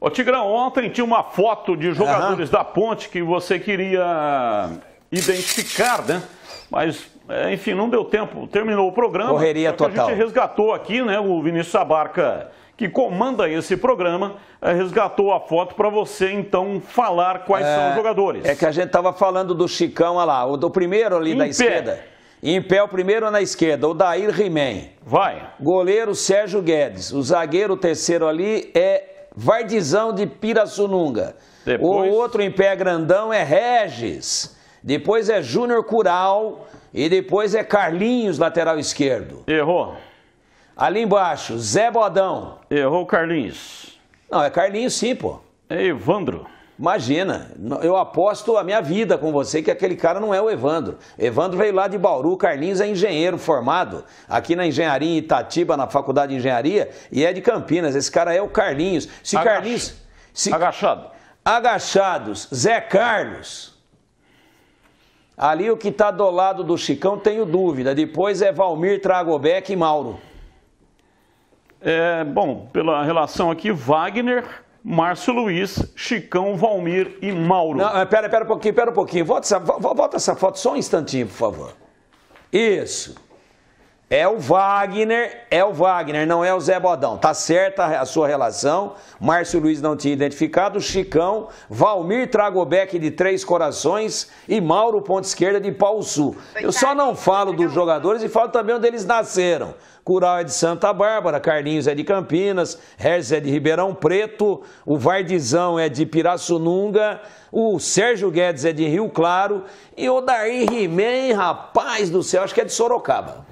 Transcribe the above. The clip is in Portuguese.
Ô Tigrão, ontem tinha uma foto de jogadores uhum. da ponte que você queria identificar, né? Mas, é, enfim, não deu tempo. Terminou o programa. Correria total. A gente resgatou aqui, né? O Vinícius Sabarca, que comanda esse programa, eh, resgatou a foto para você, então, falar quais é, são os jogadores. É que a gente estava falando do Chicão, olha lá, o do primeiro ali em da pé. esquerda. Em pé, o primeiro na esquerda, o Dair Rimen. Vai. Goleiro Sérgio Guedes. O zagueiro, o terceiro ali, é Vardizão de Pirassununga. Depois... O outro em pé grandão é Regis. Depois é Júnior Cural. E depois é Carlinhos, lateral esquerdo. Errou. Ali embaixo, Zé Bodão. Errou Carlinhos. Não, é Carlinhos sim, pô. É Evandro. Imagina, eu aposto a minha vida com você que aquele cara não é o Evandro. Evandro veio lá de Bauru, Carlinhos é engenheiro formado, aqui na engenharia em Itatiba, na faculdade de engenharia, e é de Campinas. Esse cara é o Carlinhos. Se Agach... Carlinhos. Se... Agachado. Agachados, Zé Carlos. Ali o que está do lado do Chicão, tenho dúvida. Depois é Valmir, Tragobeck e Mauro. É, bom, pela relação aqui, Wagner Márcio Luiz, Chicão, Valmir e Mauro. Não, pera, pera um pouquinho, pera um pouquinho. Volta essa, volta essa foto só um instantinho, por favor. Isso. É o Wagner, é o Wagner, não é o Zé Bodão. Tá certa a sua relação. Márcio Luiz não tinha identificado. Chicão, Valmir Tragobec de Três Corações e Mauro Ponte Esquerda de Pau Sul. Eu só não falo dos jogadores e falo também onde eles nasceram. Cural é de Santa Bárbara, Carlinhos é de Campinas, Herz é de Ribeirão Preto, o Vardizão é de Pirassununga, o Sérgio Guedes é de Rio Claro e o Daí Rimen, rapaz do céu, acho que é de Sorocaba.